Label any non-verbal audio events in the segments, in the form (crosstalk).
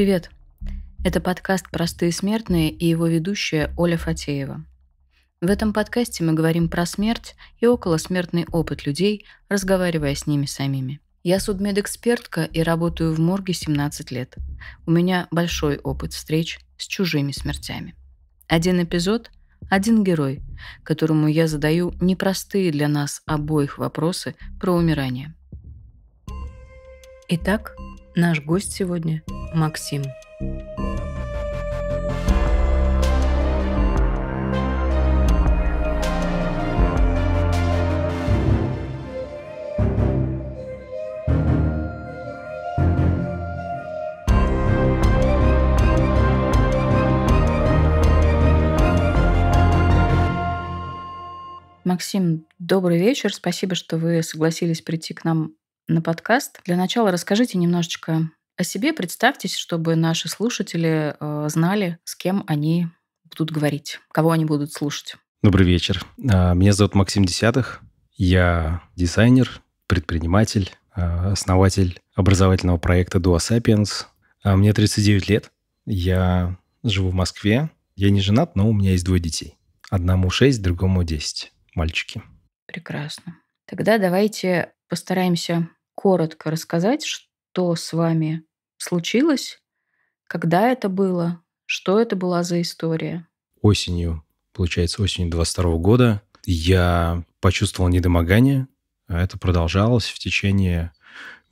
привет! Это подкаст «Простые смертные» и его ведущая Оля Фатеева. В этом подкасте мы говорим про смерть и околосмертный опыт людей, разговаривая с ними самими. Я судмедэкспертка и работаю в морге 17 лет. У меня большой опыт встреч с чужими смертями. Один эпизод – один герой, которому я задаю непростые для нас обоих вопросы про умирание. Итак, Наш гость сегодня – Максим. Максим, добрый вечер. Спасибо, что вы согласились прийти к нам на подкаст. Для начала расскажите немножечко о себе, представьтесь, чтобы наши слушатели э, знали, с кем они будут говорить, кого они будут слушать. Добрый вечер. А, меня зовут Максим Десятых. Я дизайнер, предприниматель, а, основатель образовательного проекта Duo Sapiens. А, мне 39 лет. Я живу в Москве. Я не женат, но у меня есть двое детей. Одному 6, другому 10. Мальчики. Прекрасно. Тогда давайте постараемся коротко рассказать, что с вами случилось, когда это было, что это была за история? Осенью, получается, осенью 22 года я почувствовал недомогание. А это продолжалось в течение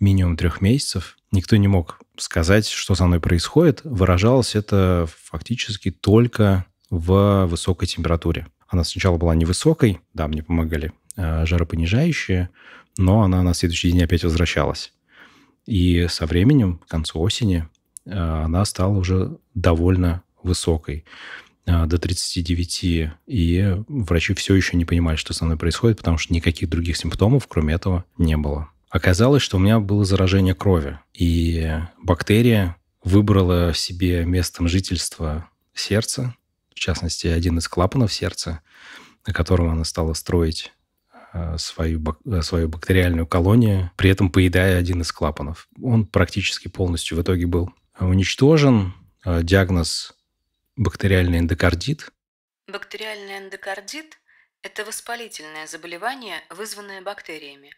минимум трех месяцев. Никто не мог сказать, что со мной происходит. Выражалось это фактически только в высокой температуре. Она сначала была невысокой, да, мне помогали а, жаропонижающие, но она на следующий день опять возвращалась. И со временем, к концу осени, э, она стала уже довольно высокой, э, до 39. И врачи все еще не понимали, что со мной происходит, потому что никаких других симптомов, кроме этого, не было. Оказалось, что у меня было заражение крови, и бактерия выбрала себе местом жительства сердце, в частности, один из клапанов сердца, на котором она стала строить Э, свою, э, свою бактериальную колонию, при этом поедая один из клапанов. Он практически полностью в итоге был уничтожен. Э, диагноз бактериальный эндокардит. Бактериальный эндокардит – это воспалительное заболевание, вызванное бактериями.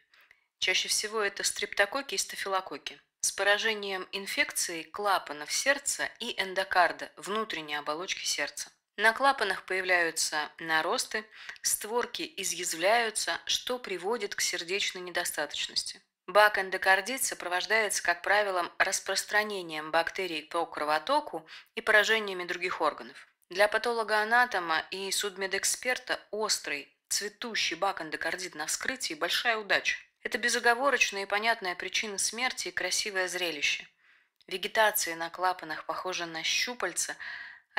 Чаще всего это стрептококи и стафилококи. С поражением инфекции клапанов сердца и эндокарда внутренней оболочки сердца. На клапанах появляются наросты, створки изъязвляются, что приводит к сердечной недостаточности. Бак эндокардит сопровождается, как правило, распространением бактерий по кровотоку и поражениями других органов. Для патолога-анатома и судмедэксперта острый, цветущий бак эндокардит на вскрытии – большая удача. Это безоговорочная и понятная причина смерти и красивое зрелище. Вегетация на клапанах похожа на щупальца –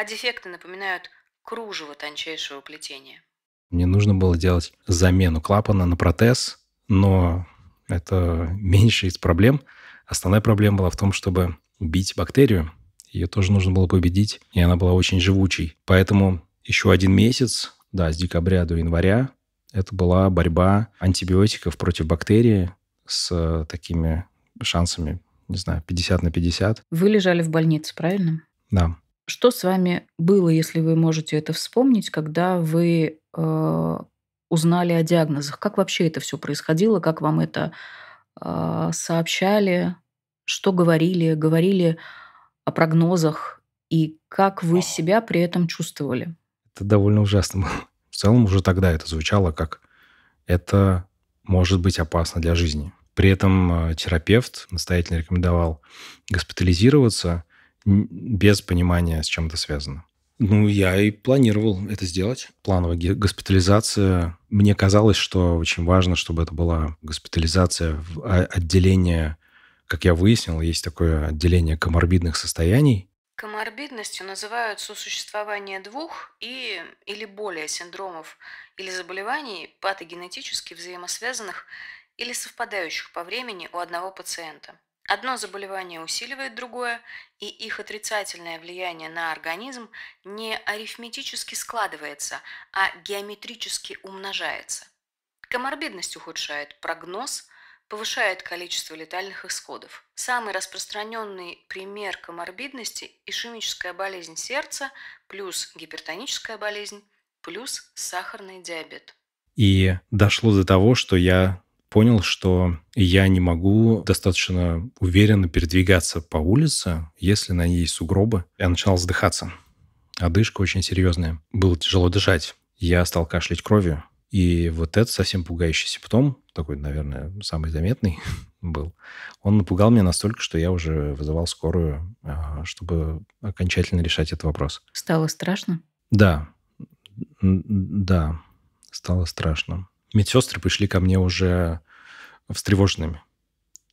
а дефекты напоминают кружево тончайшего плетения. Мне нужно было делать замену клапана на протез, но это (laughs) меньше из проблем. Основная проблема была в том, чтобы убить бактерию. Ее тоже нужно было победить, и она была очень живучей. Поэтому еще один месяц, да, с декабря до января, это была борьба антибиотиков против бактерии с э, такими шансами, не знаю, 50 на 50. Вы лежали в больнице, правильно? Да. Что с вами было, если вы можете это вспомнить, когда вы э, узнали о диагнозах? Как вообще это все происходило? Как вам это э, сообщали? Что говорили? Говорили о прогнозах? И как вы себя при этом чувствовали? Это довольно ужасно было. В целом уже тогда это звучало как «это может быть опасно для жизни». При этом э, терапевт настоятельно рекомендовал госпитализироваться – без понимания, с чем это связано. Ну, я и планировал это сделать. Плановая госпитализация. Мне казалось, что очень важно, чтобы это была госпитализация в а, отделение, как я выяснил, есть такое отделение коморбидных состояний. Коморбидностью называют сосуществование двух и или более синдромов или заболеваний, патогенетически взаимосвязанных или совпадающих по времени у одного пациента. Одно заболевание усиливает другое, и их отрицательное влияние на организм не арифметически складывается, а геометрически умножается. Коморбидность ухудшает прогноз, повышает количество летальных исходов. Самый распространенный пример коморбидности – ишемическая болезнь сердца плюс гипертоническая болезнь плюс сахарный диабет. И дошло до того, что я понял, что я не могу достаточно уверенно передвигаться по улице, если на ней есть сугробы. Я начинал задыхаться. Одышка очень серьезная. Было тяжело дышать. Я стал кашлять кровью. И вот этот совсем пугающий симптом, такой, наверное, самый заметный (laughs) был, он напугал меня настолько, что я уже вызывал скорую, а, чтобы окончательно решать этот вопрос. Стало страшно? Да, да, стало страшно медсестры пришли ко мне уже встревоженными.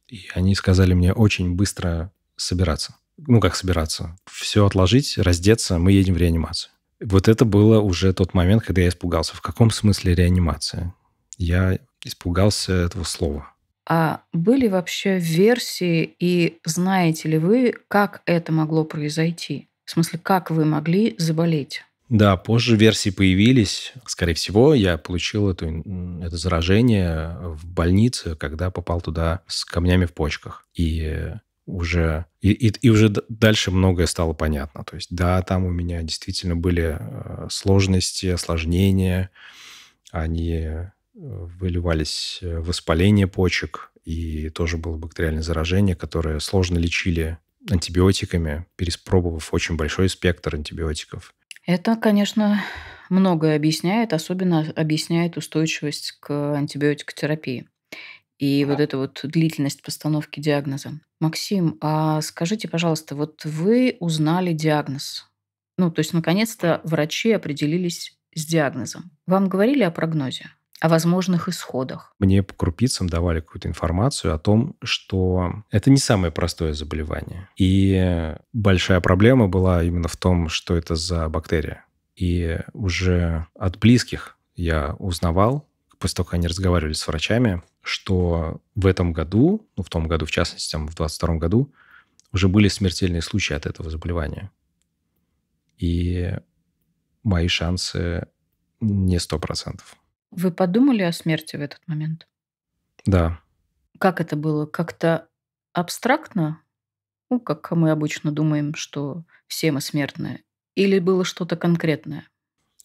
И они сказали мне очень быстро собираться. Ну, как собираться? Все отложить, раздеться, мы едем в реанимацию. Вот это было уже тот момент, когда я испугался. В каком смысле реанимация? Я испугался этого слова. А были вообще версии и знаете ли вы, как это могло произойти? В смысле, как вы могли заболеть? Да, позже версии появились. Скорее всего, я получил это, это заражение в больнице, когда попал туда с камнями в почках. И уже и, и, и уже дальше многое стало понятно. То есть, да, там у меня действительно были э, сложности, осложнения, они э, выливались в воспаление почек, и тоже было бактериальное заражение, которое сложно лечили антибиотиками, переспробовав очень большой спектр антибиотиков. Это, конечно, многое объясняет, особенно объясняет устойчивость к антибиотикотерапии и вот эта вот длительность постановки диагноза. Максим, а скажите, пожалуйста, вот вы узнали диагноз. Ну, то есть, наконец-то врачи определились с диагнозом. Вам говорили о прогнозе? о возможных исходах. Мне по крупицам давали какую-то информацию о том, что это не самое простое заболевание. И большая проблема была именно в том, что это за бактерия. И уже от близких я узнавал, после того, как они разговаривали с врачами, что в этом году, ну, в том году, в частности, там, в 22 году, уже были смертельные случаи от этого заболевания. И мои шансы не сто процентов. Вы подумали о смерти в этот момент? Да. Как это было? Как-то абстрактно? Ну, как мы обычно думаем, что все мы смертные. Или было что-то конкретное?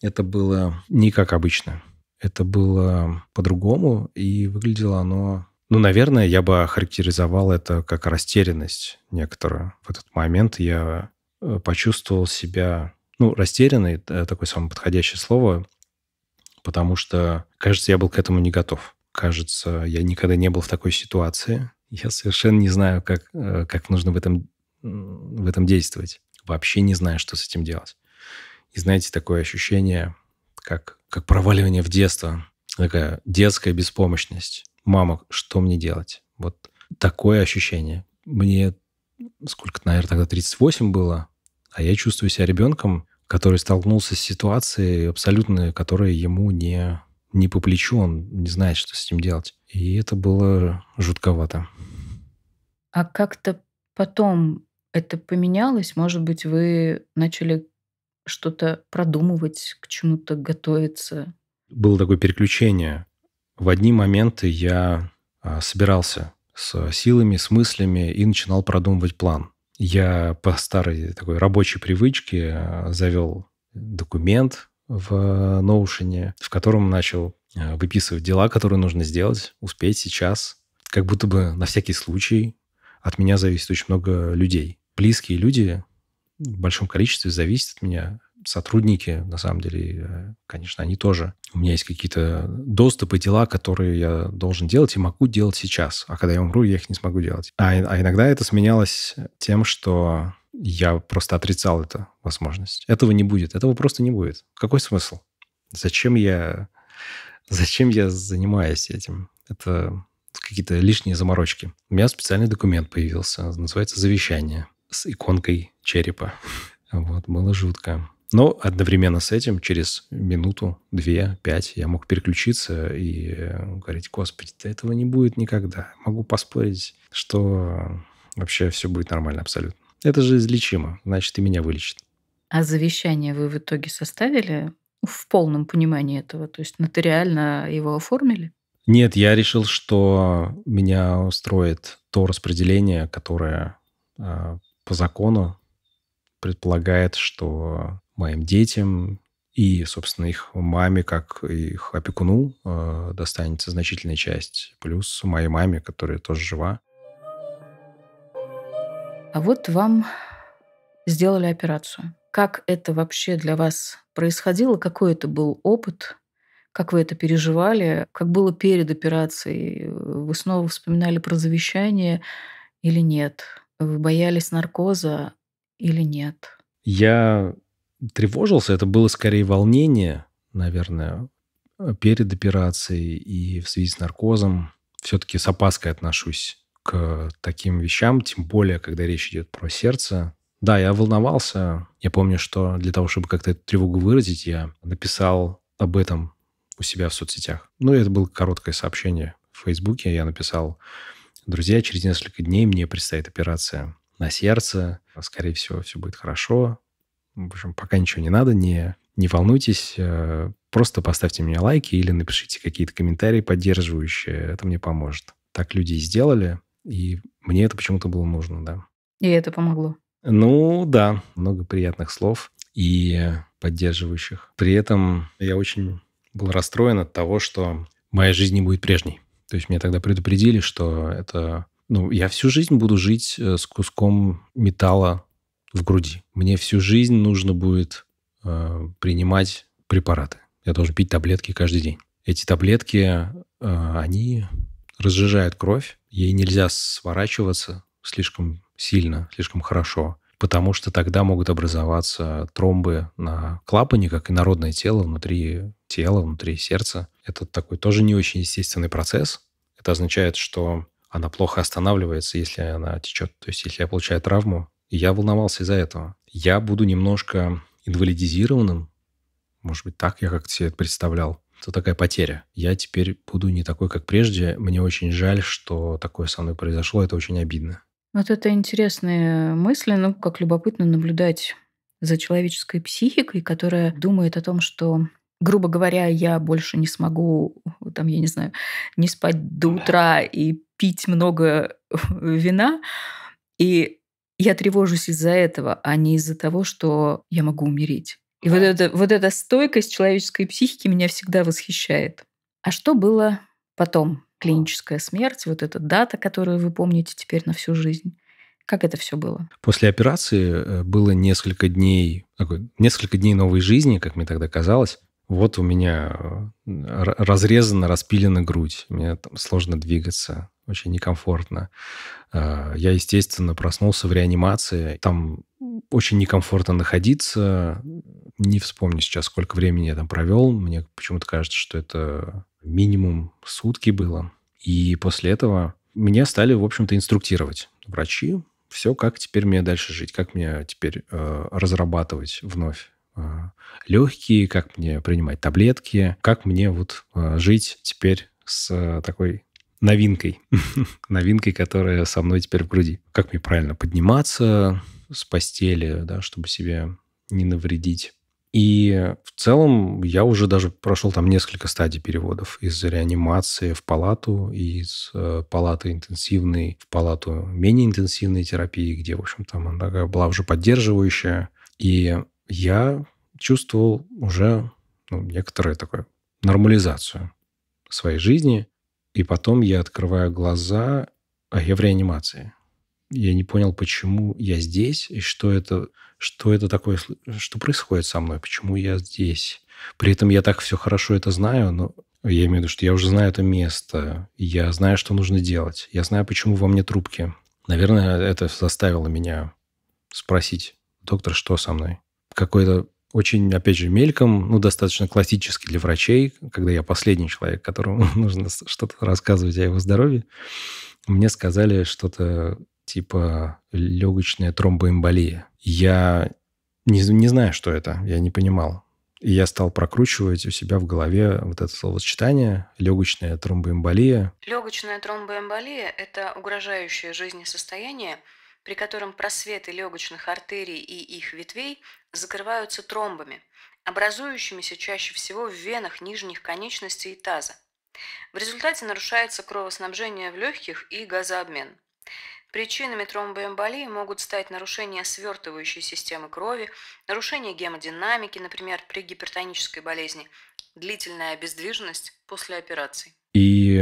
Это было не как обычно. Это было по-другому, и выглядело оно... Ну, наверное, я бы охарактеризовал это как растерянность некоторую. В этот момент я э, почувствовал себя ну, растерянный, э, такое самое подходящее слово, потому что, кажется, я был к этому не готов. Кажется, я никогда не был в такой ситуации. Я совершенно не знаю, как, э, как нужно в этом, в этом действовать. Вообще не знаю, что с этим делать. И знаете, такое ощущение, как, как проваливание в детство. Такая детская беспомощность. Мама, что мне делать? Вот такое ощущение. Мне сколько, наверное, тогда 38 было, а я чувствую себя ребенком, который столкнулся с ситуацией абсолютно, которая ему не, не по плечу, он не знает, что с этим делать. И это было жутковато. А как-то потом это поменялось? Может быть, вы начали что-то продумывать, к чему-то готовиться? Было такое переключение. В одни моменты я а, собирался с силами, с мыслями и начинал продумывать план я по старой такой рабочей привычке а, завел документ в Notion, в котором начал а, выписывать дела, которые нужно сделать, успеть сейчас. Как будто бы на всякий случай от меня зависит очень много людей. Близкие люди в большом количестве зависят от меня сотрудники, на самом деле, э, конечно, они тоже. У меня есть какие-то доступы, дела, которые я должен делать и могу делать сейчас. А когда я умру, я их не смогу делать. А, а иногда это сменялось тем, что я просто отрицал эту возможность. Этого не будет, этого просто не будет. Какой смысл? Зачем я, зачем я занимаюсь этим? Это какие-то лишние заморочки. У меня специальный документ появился, называется «Завещание» с иконкой черепа. (laughs) Вот, было жутко. Но одновременно с этим через минуту, две, пять я мог переключиться и э, говорить, господи, да этого не будет никогда. Могу поспорить, что вообще все будет нормально абсолютно. Это же излечимо, значит, и меня вылечит. А завещание вы в итоге составили в полном понимании этого? То есть нотариально его оформили? Нет, я решил, что меня устроит то распределение, которое а, по закону предполагает, что моим детям и, собственно, их маме, как их опекуну, э, достанется значительная часть, плюс моей маме, которая тоже жива. А вот вам сделали операцию. Как это вообще для вас происходило? Какой это был опыт? Как вы это переживали? Как было перед операцией? Вы снова вспоминали про завещание или нет? Вы боялись наркоза или нет? Я тревожился, это было скорее волнение, наверное, э, перед операцией и в связи с наркозом. Все-таки с опаской отношусь к таким вещам, тем более, когда речь идет про сердце. Да, я волновался. Я помню, что для того, чтобы как-то эту тревогу выразить, я написал об этом у себя в соцсетях. Ну, это было короткое сообщение в Фейсбуке. Я написал, друзья, через несколько дней мне предстоит операция на сердце. Скорее всего, все будет хорошо. В общем, пока ничего не надо, не, не волнуйтесь, э, просто поставьте мне лайки или напишите какие-то комментарии поддерживающие, это мне поможет. Так люди и сделали, и мне это почему-то было нужно, да. И это помогло. Ну да, много приятных слов и поддерживающих. При этом я очень был расстроен от того, что моя жизнь не будет прежней. То есть меня тогда предупредили, что это... Ну, я всю жизнь буду жить э, с куском металла в груди. Мне всю жизнь нужно будет э, принимать препараты. Я должен пить таблетки каждый день. Эти таблетки, э, они разжижают кровь, ей нельзя сворачиваться слишком сильно, слишком хорошо, потому что тогда могут образоваться тромбы на клапане, как и народное тело внутри тела, внутри сердца. Это такой тоже не очень естественный процесс. Это означает, что она плохо останавливается, если она течет. То есть если я получаю травму, я волновался из-за этого. Я буду немножко инвалидизированным. Может быть, так я как-то себе это представлял. Это такая потеря. Я теперь буду не такой, как прежде. Мне очень жаль, что такое со мной произошло. Это очень обидно. Вот это интересные мысли. Ну, как любопытно наблюдать за человеческой психикой, которая думает о том, что грубо говоря, я больше не смогу, там, я не знаю, не спать до утра и пить много (laughs) вина. И я тревожусь из-за этого, а не из-за того, что я могу умереть. И да. вот, это, вот эта стойкость человеческой психики меня всегда восхищает. А что было потом? Клиническая смерть, вот эта дата, которую вы помните теперь на всю жизнь. Как это все было? После операции э, было несколько дней, несколько дней новой жизни, как мне тогда казалось. Вот у меня э, разрезана, распилена грудь, мне там сложно двигаться, очень некомфортно. А, я, естественно, проснулся в реанимации. Там очень некомфортно находиться. Не вспомню сейчас, сколько времени я там провел. Мне почему-то кажется, что это минимум сутки было. И после этого меня стали, в общем-то, инструктировать врачи. Все, как теперь мне дальше жить, как мне теперь э, разрабатывать вновь э, а, легкие, как мне принимать таблетки, как мне вот э, жить теперь с э, такой новинкой. (laughs) новинкой, которая со мной теперь в груди. Как мне правильно подниматься с постели, да, чтобы себе не навредить. И в целом я уже даже прошел там несколько стадий переводов. Из реанимации в палату, из э, палаты интенсивной в палату менее интенсивной терапии, где, в общем, там она была уже поддерживающая. И я чувствовал уже ну, некоторую такую нормализацию своей жизни. И потом я открываю глаза, а я в реанимации. Я не понял, почему я здесь и что это, что это такое, что происходит со мной, почему я здесь. При этом я так все хорошо это знаю, но я имею в виду, что я уже знаю это место, я знаю, что нужно делать, я знаю, почему во мне трубки. Наверное, это заставило меня спросить, доктор, что со мной? Какой-то очень, опять же, мельком, ну, достаточно классический для врачей, когда я последний человек, которому (laughs) нужно что-то рассказывать о его здоровье, мне сказали что-то типа легочная тромбоэмболия. Я не, не знаю, что это, я не понимал. И я стал прокручивать у себя в голове вот это словосочетание «легочная тромбоэмболия». Легочная тромбоэмболия – это угрожающее жизни состояние, при котором просветы легочных артерий и их ветвей закрываются тромбами, образующимися чаще всего в венах нижних конечностей и таза. В результате нарушается кровоснабжение в легких и газообмен. Причинами тромбоэмболии могут стать нарушение свертывающей системы крови, нарушение гемодинамики, например, при гипертонической болезни, длительная обездвиженность после операции. И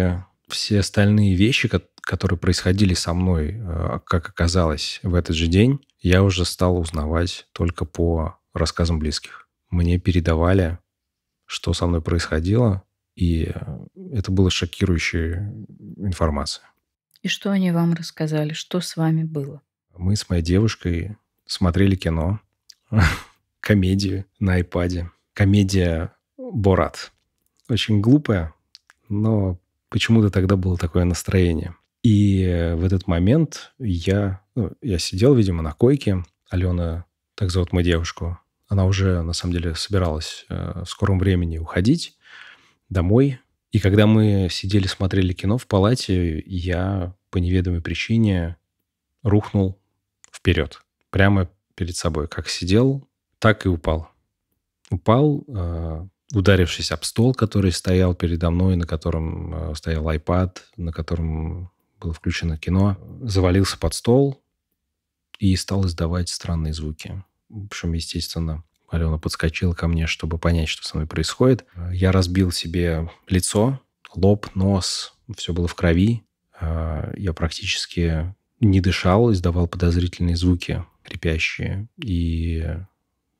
все остальные вещи, которые происходили со мной, э, как оказалось, в этот же день, я уже стал узнавать только по рассказам близких. Мне передавали, что со мной происходило, и это была шокирующая информация. И что они вам рассказали? Что с вами было? Мы с моей девушкой смотрели кино, (laughs) комедию на айпаде. Комедия «Борат». Очень глупая, но почему-то тогда было такое настроение. И э, в этот момент я, ну, я сидел, видимо, на койке. Алена, так зовут мою девушку, она уже, на самом деле, собиралась э, в скором времени уходить домой. И когда мы сидели, смотрели кино в палате, я по неведомой причине рухнул вперед. Прямо перед собой. Как сидел, так и упал. Упал, э, ударившись об стол, который стоял передо мной, на котором э, стоял iPad, на котором было включено кино, завалился под стол и стал издавать странные звуки. В общем, естественно, Алена подскочила ко мне, чтобы понять, что со мной происходит. Я разбил себе лицо, лоб, нос, все было в крови. Э, я практически не дышал, издавал подозрительные звуки, крепящие, и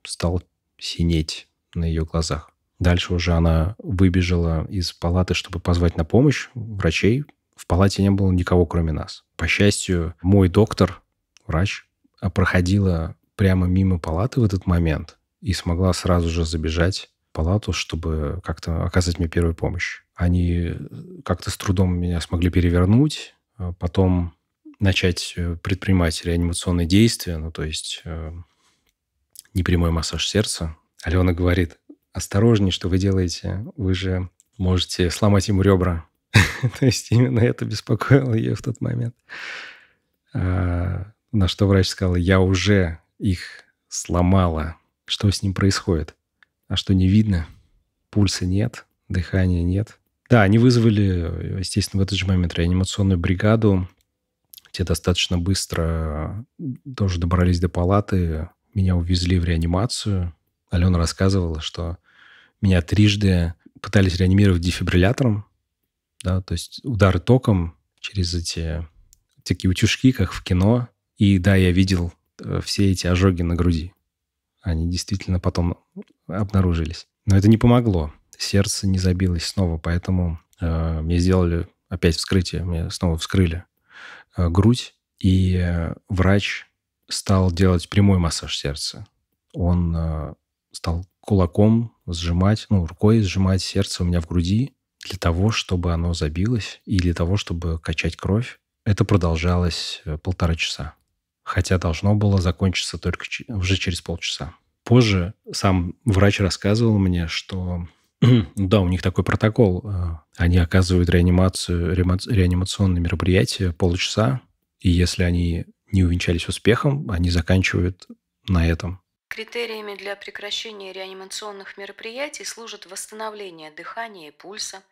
стал синеть на ее глазах. Дальше уже она выбежала из палаты, чтобы позвать на помощь врачей. В палате не было никого, кроме нас. По счастью, мой доктор, врач, а, проходила прямо мимо палаты в этот момент и смогла сразу же забежать в палату, чтобы как-то оказать мне первую помощь. Они э, как-то с трудом меня смогли перевернуть, а потом начать э, предпринимать реанимационные действия, ну, то есть э, непрямой массаж сердца. Алена говорит, Осторожнее, что вы делаете. Вы же можете сломать ему ребра. (laughs) То есть именно это беспокоило ее в тот момент. А, на что врач сказал, я уже их сломала. Что с ним происходит? А что не видно? Пульса нет, дыхания нет. Да, они вызвали, естественно, в этот же момент реанимационную бригаду. Те достаточно быстро э, тоже добрались до палаты. Меня увезли в реанимацию. Алена рассказывала, что меня трижды пытались реанимировать дефибриллятором, да, то есть удары током через эти такие утюжки, как в кино. И да, я видел э, все эти ожоги на груди. Они действительно потом обнаружились. Но это не помогло. Сердце не забилось снова, поэтому э, мне сделали опять вскрытие, мне снова вскрыли э, грудь, и э, врач стал делать прямой массаж сердца. Он э, стал кулаком сжимать, ну, рукой сжимать сердце у меня в груди для того, чтобы оно забилось и для того, чтобы качать кровь. Это продолжалось э, полтора часа, хотя должно было закончиться только уже через полчаса. Позже сам врач рассказывал мне, что (clears throat) ну да, у них такой протокол. Э, они оказывают реанимацию, реанимационные мероприятия полчаса, и если они не увенчались успехом, они заканчивают на этом. Критериями для прекращения реанимационных мероприятий служат восстановление дыхания и пульса,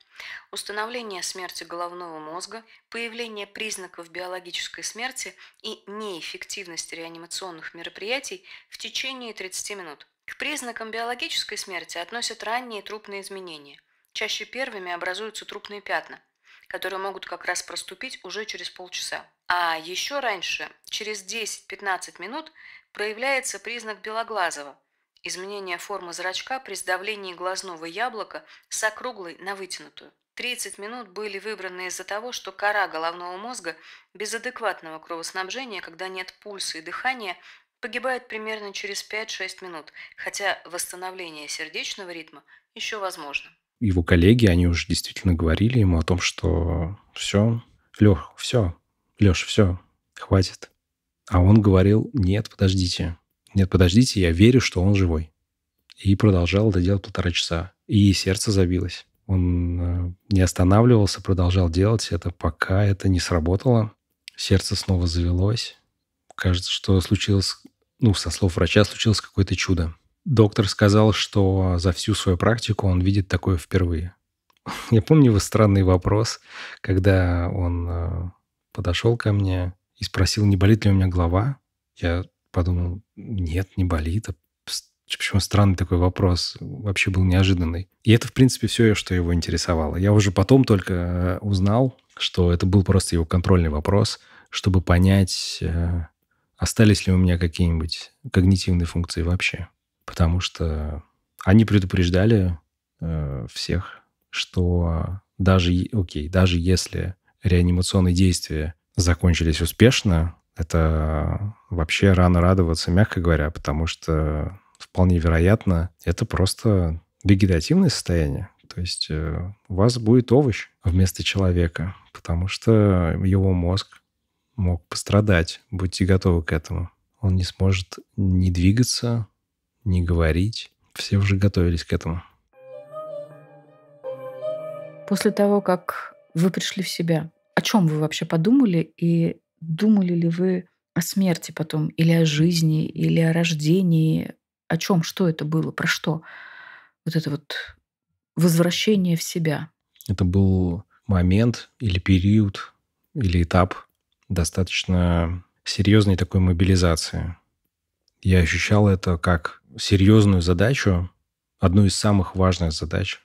установление смерти головного мозга, появление признаков биологической смерти и неэффективность реанимационных мероприятий в течение 30 минут. К признакам биологической смерти относят ранние трупные изменения. Чаще первыми образуются трупные пятна, которые могут как раз проступить уже через полчаса. А еще раньше, через 10-15 минут, проявляется признак белоглазого – изменение формы зрачка при сдавлении глазного яблока с округлой на вытянутую. 30 минут были выбраны из-за того, что кора головного мозга без адекватного кровоснабжения, когда нет пульса и дыхания, погибает примерно через 5-6 минут, хотя восстановление сердечного ритма еще возможно. Его коллеги, они уже действительно говорили ему о том, что все, Лех, все, Леш, все, хватит. А он говорил, нет, подождите, нет, подождите, я верю, что он живой. И продолжал это делать полтора часа. И сердце забилось. Он э, не останавливался, продолжал делать это, пока это не сработало. Сердце снова завелось. Кажется, что случилось, ну, со слов врача, случилось какое-то чудо. Доктор сказал, что за всю свою практику он видит такое впервые. (laughs) Я помню его странный вопрос, когда он э, подошел ко мне и спросил, не болит ли у меня голова. Я подумал, нет, не болит. А почему странный такой вопрос? Вообще был неожиданный. И это, в принципе, все, что его интересовало. Я уже потом только э, узнал, что это был просто его контрольный вопрос, чтобы понять, э, остались ли у меня какие-нибудь когнитивные функции вообще. Потому что они предупреждали э, всех, что даже, окей, даже если реанимационные действия закончились успешно, это вообще рано радоваться, мягко говоря, потому что вполне вероятно, это просто вегетативное состояние. То есть э, у вас будет овощ вместо человека, потому что его мозг мог пострадать. Будьте готовы к этому. Он не сможет ни двигаться, ни говорить. Все уже готовились к этому. После того, как вы пришли в себя, о чем вы вообще подумали и думали ли вы о смерти потом, или о жизни, или о рождении, о чем, что это было, про что? Вот это вот возвращение в себя. Это был момент или период, или этап достаточно серьезной такой мобилизации. Я ощущал это как серьезную задачу, одну из самых важных задач.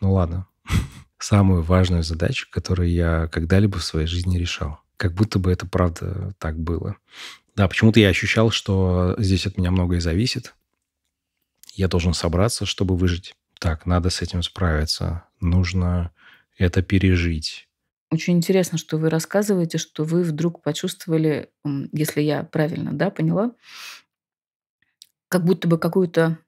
Ну ладно, (laughs) самую важную задачу, которую я когда-либо в своей жизни решал. Как будто бы это правда так было. Да, почему-то я ощущал, что здесь от меня многое зависит. Я должен собраться, чтобы выжить. Так, надо с этим справиться. Нужно это пережить. Очень интересно, что вы рассказываете, что вы вдруг почувствовали, если я правильно да, поняла, как будто бы какую-то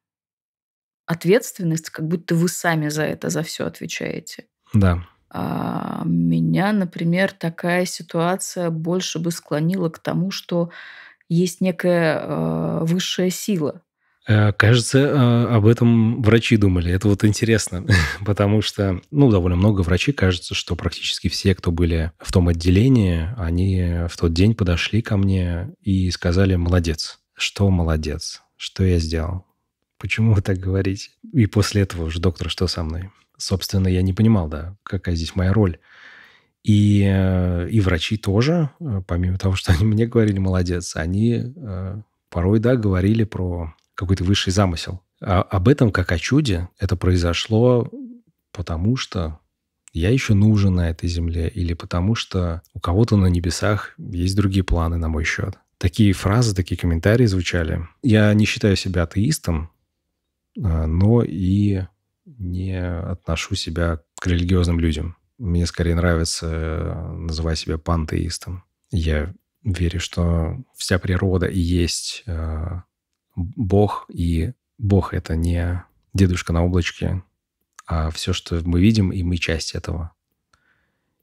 ответственность, как будто вы сами за это, за все отвечаете. Да. А меня, например, такая ситуация больше бы склонила к тому, что есть некая э, высшая сила. Э, кажется, э, об этом врачи думали. Это вот интересно, (laughs) потому что, ну, довольно много врачей, кажется, что практически все, кто были в том отделении, они в тот день подошли ко мне и сказали «молодец». Что «молодец»? Что я сделал? Почему вы так говорите? И после этого уже доктор, что со мной? собственно, я не понимал, да, какая здесь моя роль. И, э, и врачи тоже, э, помимо того, что (laughs) они мне говорили «молодец», они э, порой, да, говорили про какой-то высший замысел. А об этом, как о чуде, это произошло потому, что я еще нужен на этой земле, или потому что у кого-то на небесах есть другие планы на мой счет. Такие фразы, такие комментарии звучали. Я не считаю себя атеистом, но и не отношу себя к религиозным людям. Мне скорее нравится э, называть себя пантеистом. Я верю, что вся природа и есть э, Бог, и Бог — это не дедушка на облачке, а все, что мы видим, и мы часть этого.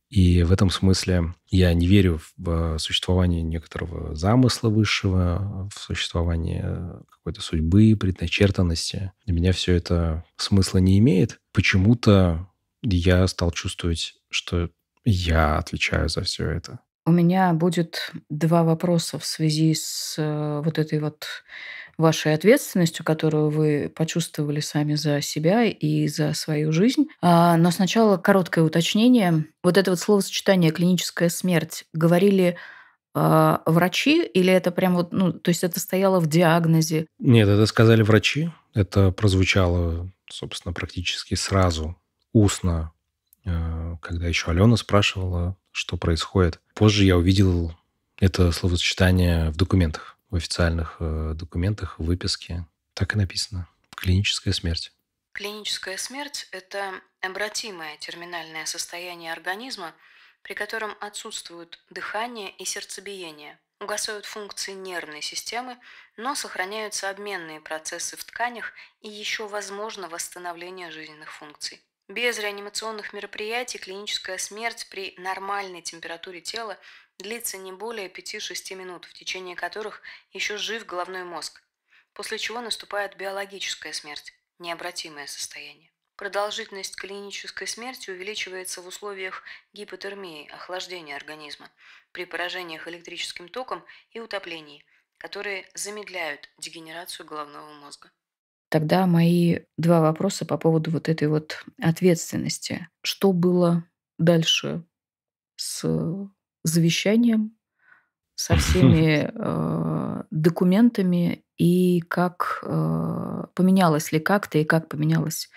И в этом смысле я не верю в э, существование некоторого замысла высшего, в существование какой-то судьбы, предначертанности. Для меня все это смысла не имеет. Почему-то я стал чувствовать, что я отвечаю за все это. У меня будет два вопроса в связи с э, вот этой вот вашей ответственностью, которую вы почувствовали сами за себя и за свою жизнь. А, но сначала короткое уточнение. Вот это вот словосочетание «клиническая смерть» говорили а, врачи или это прям вот, ну, то есть это стояло в диагнозе? Нет, это сказали врачи. Это прозвучало, собственно, практически сразу, устно, а, когда еще Алена спрашивала, что происходит. Позже я увидел это словосочетание в документах в официальных э, документах, в выписке так и написано. Клиническая смерть. Клиническая смерть – это обратимое терминальное состояние организма, при котором отсутствуют дыхание и сердцебиение, угасают функции нервной системы, но сохраняются обменные процессы в тканях и еще возможно восстановление жизненных функций. Без реанимационных мероприятий клиническая смерть при нормальной температуре тела длится не более 5-6 минут, в течение которых еще жив головной мозг, после чего наступает биологическая смерть, необратимое состояние. Продолжительность клинической смерти увеличивается в условиях гипотермии, охлаждения организма, при поражениях электрическим током и утоплении, которые замедляют дегенерацию головного мозга. Тогда мои два вопроса по поводу вот этой вот ответственности. Что было дальше с завещанием, со всеми э, документами и как э, поменялось ли как-то и как поменялась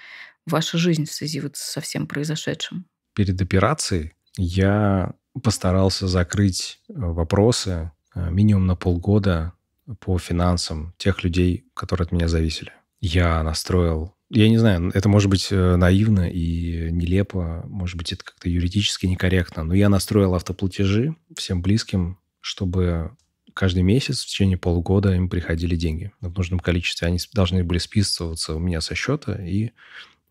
ваша жизнь в связи вот со всем произошедшим? Перед операцией я постарался закрыть э, вопросы э, минимум на полгода по финансам тех людей, которые от меня зависели. Я настроил я не знаю, это может быть э, наивно и нелепо, может быть, это как-то юридически некорректно, но я настроил автоплатежи всем близким, чтобы каждый месяц в течение полугода им приходили деньги в нужном количестве. Они должны были списываться у меня со счета и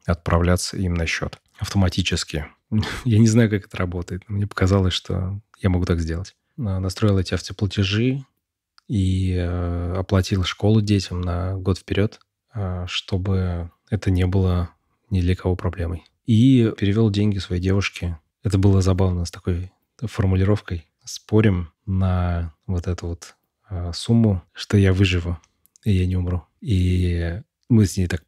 отправляться им на счет автоматически. (laughs) Я не знаю, как это работает, мне показалось, что я могу так сделать. Настроил эти автоплатежи и э, оплатил школу детям на год вперед, э, чтобы это не было ни для кого проблемой. И перевел деньги своей девушке. Это было забавно с такой формулировкой. Спорим на вот эту вот а, сумму, что я выживу, и я не умру. И мы с ней так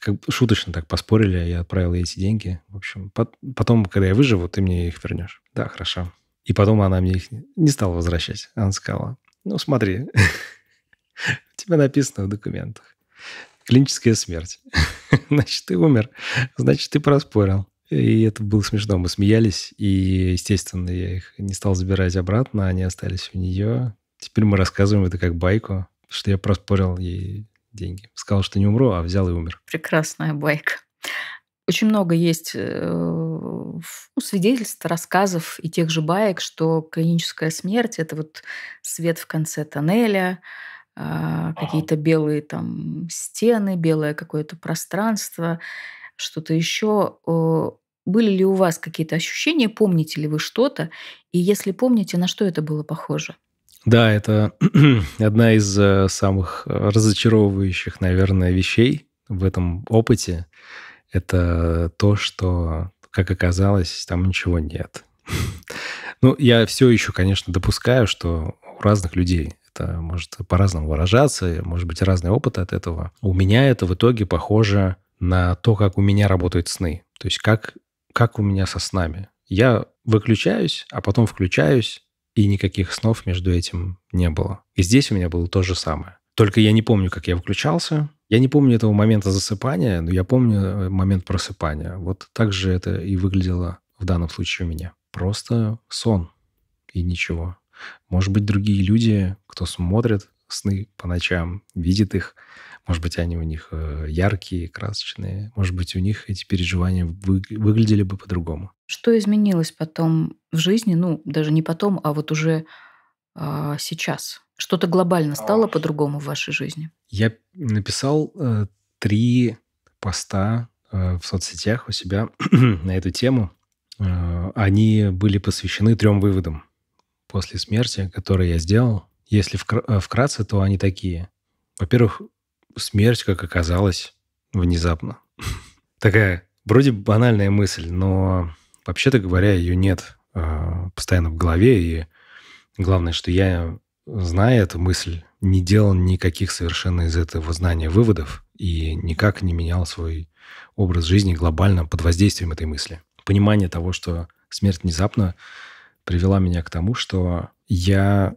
как шуточно так поспорили, я отправил ей эти деньги. В общем, потом, когда я выживу, ты мне их вернешь. Да, хорошо. И потом она мне их не стала возвращать. Она сказала, ну смотри, (laughs) у тебя написано в документах клиническая смерть. (laughs) значит, ты умер, значит, ты проспорил. И это было смешно, мы смеялись, и, естественно, я их не стал забирать обратно, они остались у нее. Теперь мы рассказываем это как байку, что я проспорил ей деньги. Сказал, что не умру, а взял и умер. Прекрасная байка. Очень много есть э, ну, свидетельств, рассказов и тех же баек, что клиническая смерть – это вот свет в конце тоннеля, а, какие-то белые там стены, белое какое-то пространство, что-то еще. Были ли у вас какие-то ощущения, помните ли вы что-то, и если помните, на что это было похоже? Да, это (clears throat) одна из э, самых э, разочаровывающих, наверное, вещей в этом опыте. Это то, что, как оказалось, там ничего нет. (laughs) Ну, я все еще, конечно, допускаю, что у разных людей это может по-разному выражаться, может быть разный опыт от этого. У меня это в итоге похоже на то, как у меня работают сны. То есть как, как у меня со снами. Я выключаюсь, а потом включаюсь, и никаких снов между этим не было. И здесь у меня было то же самое. Только я не помню, как я выключался. Я не помню этого момента засыпания, но я помню э, момент просыпания. Вот так же это и выглядело в данном случае у меня. Просто сон и ничего. Может быть, другие люди, кто смотрит сны по ночам, видит их, может быть, они у них э, яркие, красочные, может быть, у них эти переживания вы, выглядели бы по-другому. Что изменилось потом в жизни, ну, даже не потом, а вот уже а, сейчас? Что-то глобально а стало по-другому в вашей жизни? Я написал э, три поста э, в соцсетях у себя (clears throat) на эту тему. Э, они были посвящены трем выводам после смерти, которые я сделал, если э, вкратце, то они такие. Во-первых, смерть, как оказалось, внезапно. (laughs) Такая вроде банальная мысль, но вообще-то говоря, ее нет э, постоянно в голове. И главное, что я, зная эту мысль, не делал никаких совершенно из этого знания выводов и никак не менял свой образ жизни глобально под воздействием этой мысли. Понимание того, что смерть внезапно, привела меня к тому, что я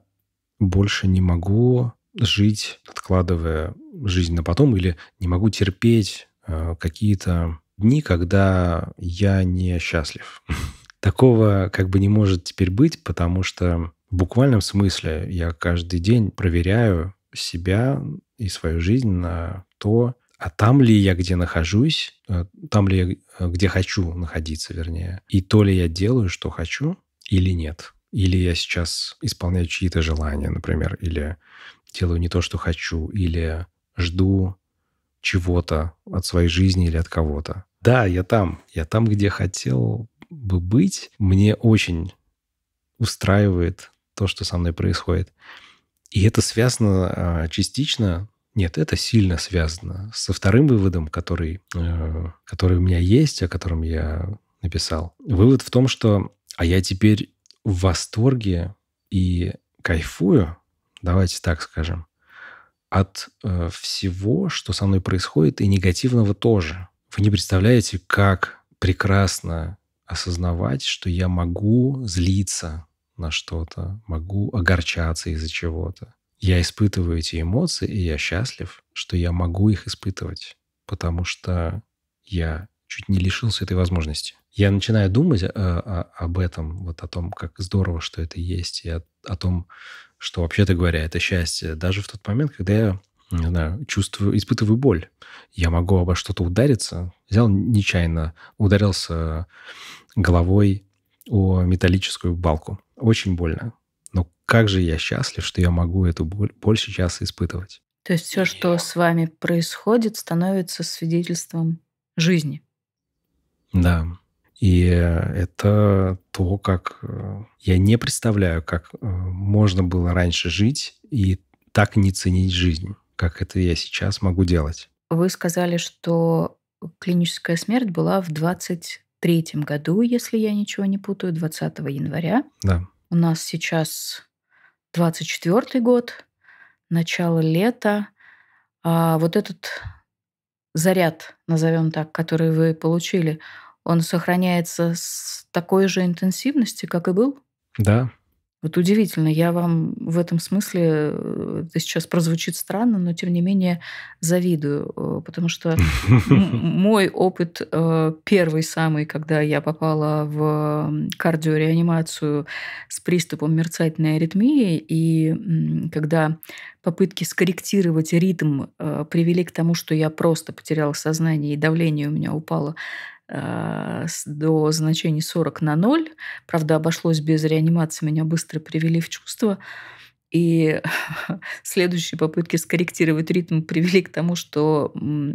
больше не могу жить, откладывая жизнь на потом, или не могу терпеть э, какие-то дни, когда я не счастлив. (laughs) Такого как бы не может теперь быть, потому что в буквальном смысле я каждый день проверяю себя и свою жизнь на то, а там ли я где нахожусь, э, там ли я э, где хочу находиться, вернее, и то ли я делаю, что хочу, или нет. Или я сейчас исполняю чьи-то желания, например, или делаю не то, что хочу, или жду чего-то от своей жизни или от кого-то. Да, я там, я там, где хотел бы быть. Мне очень устраивает то, что со мной происходит. И это связано а, частично, нет, это сильно связано со вторым выводом, который, э, который у меня есть, о котором я написал. Вывод в том, что а я теперь в восторге и кайфую, давайте так скажем, от э, всего, что со мной происходит, и негативного тоже. Вы не представляете, как прекрасно осознавать, что я могу злиться на что-то, могу огорчаться из-за чего-то. Я испытываю эти эмоции, и я счастлив, что я могу их испытывать, потому что я чуть не лишился этой возможности я начинаю думать э, о, об этом, вот о том, как здорово, что это есть, и о, о том, что вообще-то говоря, это счастье. Даже в тот момент, когда я не знаю, чувствую, испытываю боль. Я могу обо что-то удариться. Взял нечаянно, ударился головой о металлическую балку. Очень больно. Но как же я счастлив, что я могу эту боль, боль сейчас испытывать. То есть все, что с вами происходит, становится свидетельством жизни. Да. И это то, как э, я не представляю, как э, можно было раньше жить и так не ценить жизнь, как это я сейчас могу делать. Вы сказали, что клиническая смерть была в 23 году, если я ничего не путаю, 20 января. Да. У нас сейчас 24 год, начало лета. А вот этот заряд, назовем так, который вы получили, он сохраняется с такой же интенсивностью, как и был? Да. Вот удивительно, я вам в этом смысле, э, это сейчас прозвучит странно, но тем не менее завидую, э, потому что (laughs) мой опыт э, первый самый, когда я попала в кардиореанимацию с приступом мерцательной аритмии, и когда попытки скорректировать ритм привели к тому, что я просто потеряла сознание, и давление у меня упало а, до значений 40 на 0. Правда, обошлось без реанимации, меня быстро привели в чувство. И (laughs) следующие попытки скорректировать ритм привели к тому, что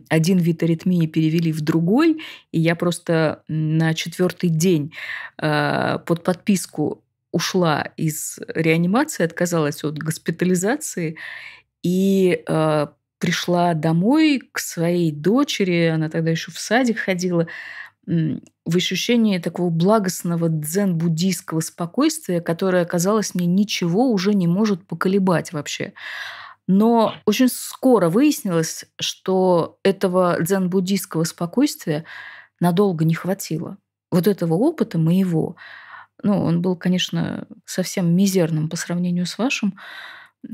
один вид аритмии перевели в другой, и я просто на четвертый день а, под подписку ушла из реанимации, отказалась от госпитализации и а, пришла домой к своей дочери, она тогда еще в садик ходила, в ощущении такого благостного дзен-буддийского спокойствия, которое, казалось мне, ничего уже не может поколебать вообще. Но очень скоро выяснилось, что этого дзен-буддийского спокойствия надолго не хватило. Вот этого опыта моего, ну, он был, конечно, совсем мизерным по сравнению с вашим,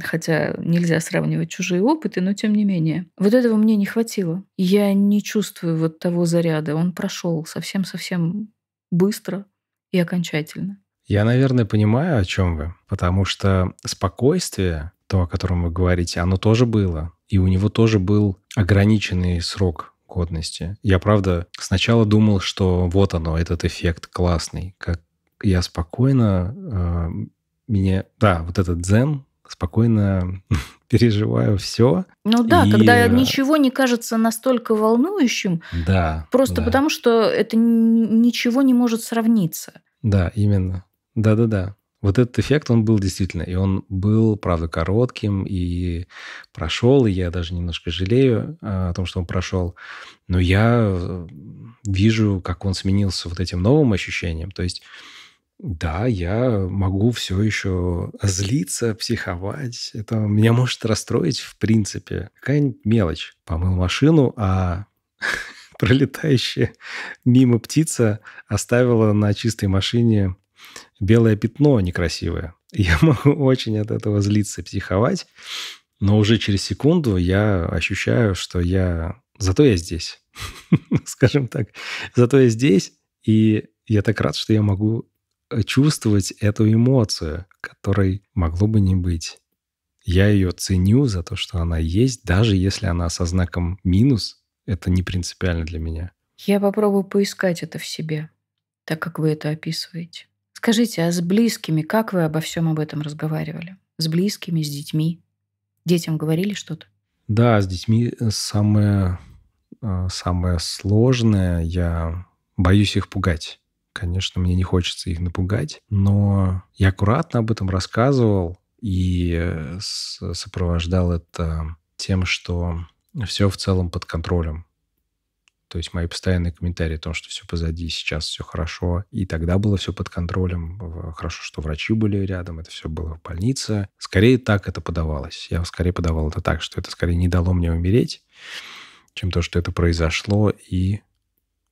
хотя нельзя сравнивать чужие опыты, но тем не менее. Вот этого мне не хватило. Я не чувствую вот того заряда. Он прошел совсем-совсем быстро и окончательно. Я, наверное, понимаю, о чем вы, потому что спокойствие, то, о котором вы говорите, оно тоже было. И у него тоже был ограниченный срок годности. Я, правда, сначала думал, что вот оно, этот эффект классный, как я спокойно э, меня... Да, вот этот дзен, спокойно (laughs) переживаю все. Ну да, и... когда ничего не кажется настолько волнующим, да, просто да. потому что это ничего не может сравниться. Да, именно. Да-да-да. Вот этот эффект, он был действительно, и он был, правда, коротким, и прошел, и я даже немножко жалею а, о том, что он прошел, но я э, вижу, как он сменился вот этим новым ощущением, то есть да, я могу все еще злиться, психовать. Это меня может расстроить в принципе. Какая-нибудь мелочь. Помыл машину, а (laughs) пролетающая мимо птица оставила на чистой машине белое пятно некрасивое. (laughs) Я могу очень от этого злиться, психовать, но уже через секунду я ощущаю, что я... Зато я здесь, (laughs) скажем так. Зато я здесь, и я так рад, что я могу чувствовать эту эмоцию, которой могло бы не быть. Я ее ценю за то, что она есть, даже если она со знаком минус, это не принципиально для меня. Я попробую поискать это в себе, так как вы это описываете. Скажите, а с близкими как вы обо всем об этом разговаривали? С близкими, с детьми? Детям говорили что-то? Да, с детьми э, самое, э, самое сложное. Я боюсь их пугать. Конечно, мне не хочется их напугать, но я аккуратно об этом рассказывал и э, сопровождал это тем, что все в целом под контролем. То есть мои постоянные комментарии о том, что все позади, сейчас все хорошо. И тогда было все под контролем. Хорошо, что врачи были рядом, это все было в больнице. Скорее так это подавалось. Я скорее подавал это так, что это скорее не дало мне умереть, чем то, что это произошло и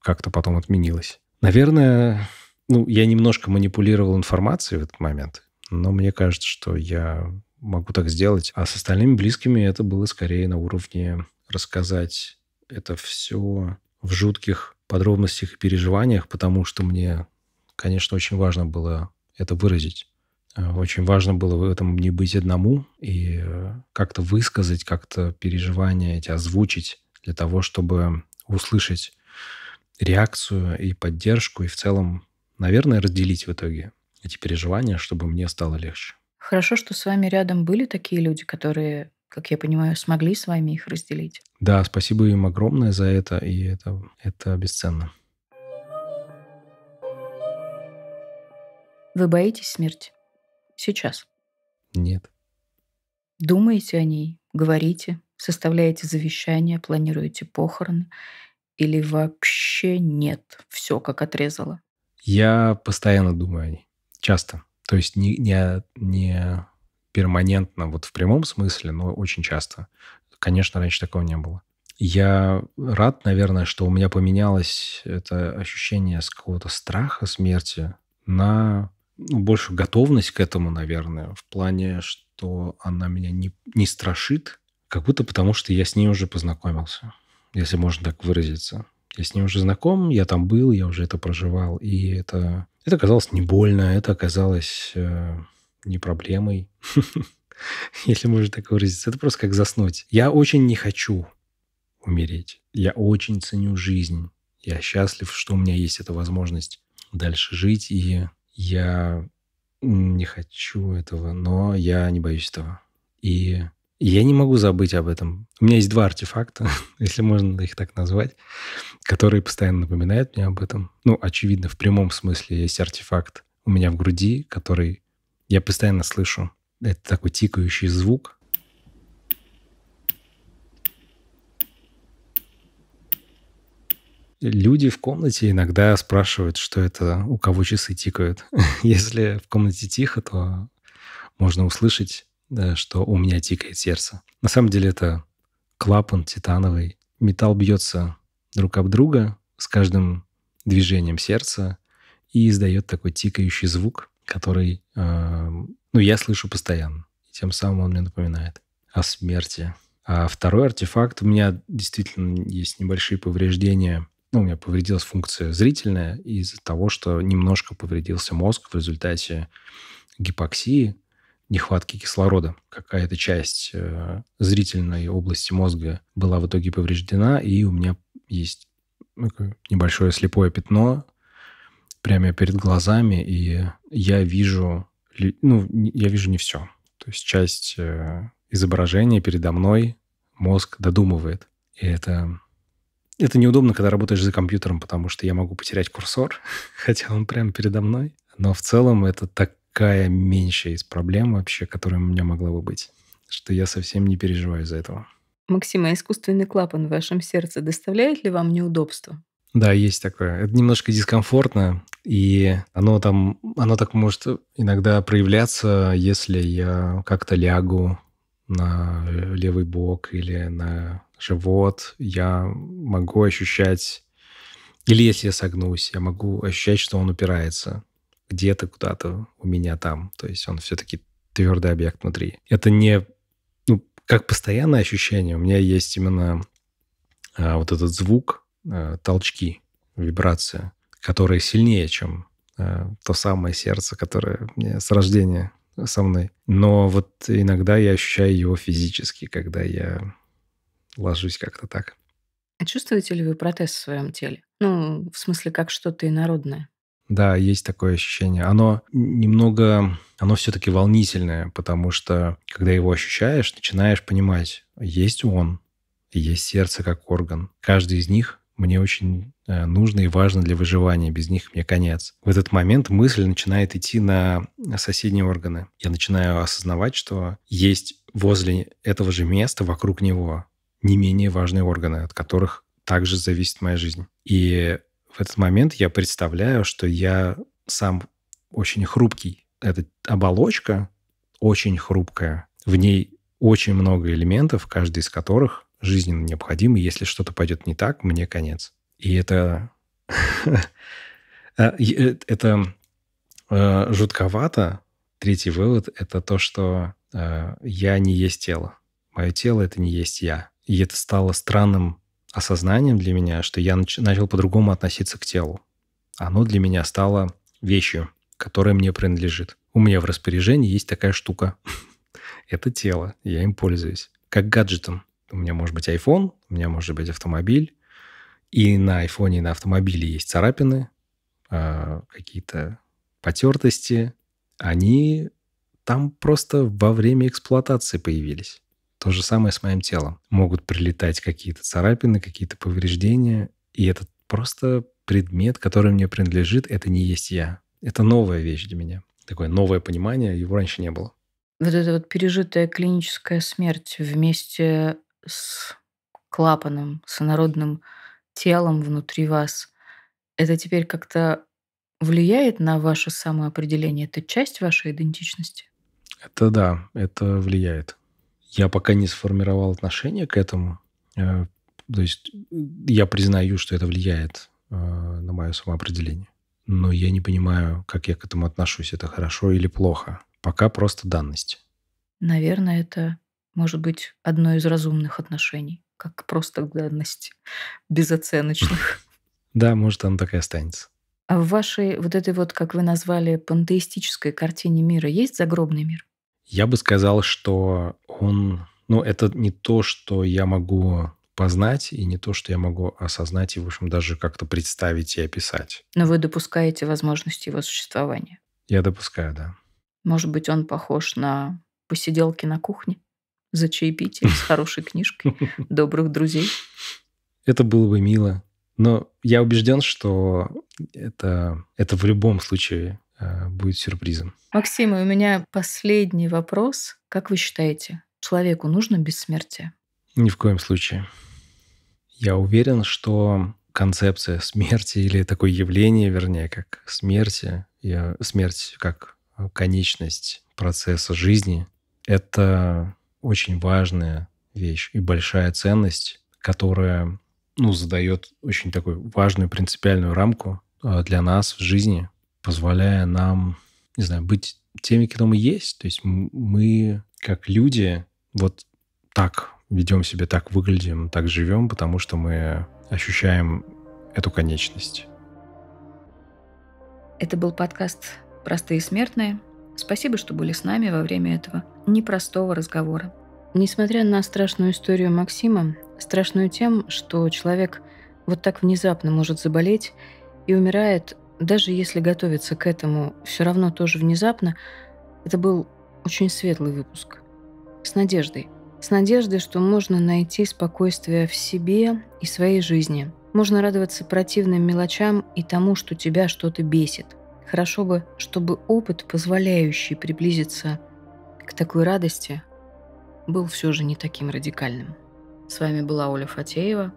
как-то потом отменилось. Наверное, ну, я немножко манипулировал информацией в этот момент, но мне кажется, что я могу так сделать. А с остальными близкими это было скорее на уровне рассказать это все в жутких подробностях и переживаниях, потому что мне, конечно, очень важно было это выразить. Э, очень важно было в этом не быть одному и как-то высказать, как-то переживания эти озвучить для того, чтобы услышать реакцию и поддержку, и в целом, наверное, разделить в итоге эти переживания, чтобы мне стало легче. Хорошо, что с вами рядом были такие люди, которые, как я понимаю, смогли с вами их разделить. Да, спасибо им огромное за это, и это, это бесценно. Вы боитесь смерти? Сейчас? Нет. Думаете о ней, говорите, составляете завещание, планируете похороны или вообще нет? Все как отрезало. Я постоянно думаю о ней. Часто. То есть не, не, не перманентно, вот в прямом смысле, но очень часто. Конечно, раньше такого не было. Я рад, наверное, что у меня поменялось это ощущение с какого-то страха смерти на ну, большую готовность к этому, наверное, в плане, что она меня не, не страшит, как будто потому, что я с ней уже познакомился если можно так выразиться. Я с ним уже знаком, я там был, я уже это проживал. И это, это оказалось не больно, это оказалось э, не проблемой, (laughs) если можно так выразиться. Это просто как заснуть. Я очень не хочу умереть. Я очень ценю жизнь. Я счастлив, что у меня есть эта возможность дальше жить. И я не хочу этого, но я не боюсь этого. И я не могу забыть об этом. У меня есть два артефакта, (laughs) если можно их так назвать, которые постоянно напоминают мне об этом. Ну, очевидно, в прямом смысле есть артефакт у меня в груди, который я постоянно слышу. Это такой тикающий звук. Люди в комнате иногда спрашивают, что это, у кого часы тикают. (laughs) Если в комнате тихо, то можно услышать да, что у меня тикает сердце. На самом деле это клапан титановый. Металл бьется друг об друга с каждым движением сердца и издает такой тикающий звук, который, э, ну, я слышу постоянно. И тем самым он мне напоминает о смерти. А второй артефакт, у меня действительно есть небольшие повреждения. Ну, у меня повредилась функция зрительная из-за того, что немножко повредился мозг в результате гипоксии нехватки кислорода. Какая-то часть э, зрительной области мозга была в итоге повреждена, и у меня есть ну, небольшое слепое пятно прямо перед глазами, и я вижу, ну, я вижу не все. То есть часть э, изображения передо мной мозг додумывает. И это это неудобно, когда работаешь за компьютером, потому что я могу потерять курсор, (laughs) хотя он прямо передо мной. Но в целом это так какая меньшая из проблем вообще, которая у меня могла бы быть. Что я совсем не переживаю из-за этого. Максим, а искусственный клапан в вашем сердце доставляет ли вам неудобства? Да, есть такое. Это немножко дискомфортно, и оно там, оно так может иногда проявляться, если я как-то лягу на левый бок или на живот, я могу ощущать, или если я согнусь, я могу ощущать, что он упирается где-то куда-то у меня там. То есть он все-таки твердый объект внутри. Это не ну, как постоянное ощущение. У меня есть именно а, вот этот звук, а, толчки, вибрация, которые сильнее, чем а, то самое сердце, которое мне с рождения со мной. Но вот иногда я ощущаю его физически, когда я ложусь как-то так. А чувствуете ли вы протез в своем теле? Ну, в смысле, как что-то инородное? Да, есть такое ощущение. Оно немного, оно все-таки волнительное, потому что, когда его ощущаешь, начинаешь понимать, есть он, есть сердце как орган. Каждый из них мне очень э, нужно и важно для выживания. Без них мне конец. В этот момент мысль начинает идти на соседние органы. Я начинаю осознавать, что есть возле этого же места, вокруг него, не менее важные органы, от которых также зависит моя жизнь. И в этот момент я представляю, что я сам очень хрупкий. Эта оболочка очень хрупкая. В ней очень много элементов, каждый из которых жизненно необходим. И если что-то пойдет не так, мне конец. И это... (laughs) Э, э, это э, жутковато. Третий вывод — это то, что я не есть тело. Мое тело — это не есть я. И это стало странным осознанием для меня, что я нач- начал по-другому относиться к телу. Оно для меня стало вещью, которая мне принадлежит. У меня в распоряжении есть такая штука. (laughs) Это тело, я им пользуюсь. Как гаджетом. У меня может быть iPhone, у меня может быть автомобиль. И на iPhone, и на автомобиле есть царапины, а, какие-то потертости. Они там просто во время эксплуатации появились. То же самое с моим телом. Могут прилетать какие-то царапины, какие-то повреждения, и это просто предмет, который мне принадлежит, это не есть я. Это новая вещь для меня. Такое новое понимание, его раньше не было. Вот эта вот пережитая клиническая смерть вместе с клапаном, с инородным телом внутри вас, это теперь как-то влияет на ваше самоопределение? Это часть вашей идентичности? Это да, это влияет я пока не сформировал отношение к этому. Э, то есть я признаю, что это влияет э, на мое самоопределение. Но я не понимаю, как я к этому отношусь. Это хорошо или плохо. Пока просто данность. Наверное, это может быть одно из разумных отношений, как просто данность, (laughs) безоценочных. (laughs) Да, может, она такая останется. А в вашей вот этой вот, как вы назвали, пантеистической картине мира есть загробный мир? Я бы сказал, что он... Ну, это не то, что я могу познать, и не то, что я могу осознать и, в общем, даже как-то представить и описать. Но вы допускаете возможность его существования? Я допускаю, да. Может быть, он похож на посиделки на кухне за чаепитие с хорошей книжкой (laughs) добрых друзей? Это было бы мило. Но я убежден, что это, это в любом случае Э, будет сюрпризом. Максим, у меня последний вопрос. Как вы считаете, человеку нужно бессмертие? Ни в коем случае. Я уверен, что концепция смерти или такое явление, вернее, как смерти, я, э, смерть как э, конечность процесса жизни, это очень важная вещь и большая ценность, которая ну, задает очень такую важную принципиальную рамку для нас в жизни – позволяя нам, не знаю, быть теми, кто мы есть. То есть мы как люди вот так ведем себя, так выглядим, так живем, потому что мы ощущаем эту конечность. Это был подкаст «Простые смертные». Спасибо, что были с нами во время этого непростого разговора. Несмотря на страшную историю Максима, страшную тем, что человек вот так внезапно может заболеть и умирает даже если готовиться к этому все равно тоже внезапно, это был очень светлый выпуск. С надеждой. С надеждой, что можно найти спокойствие в себе и своей жизни. Можно радоваться противным мелочам и тому, что тебя что-то бесит. Хорошо бы, чтобы опыт, позволяющий приблизиться к такой радости, был все же не таким радикальным. С вами была Оля Фатеева.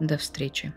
До встречи.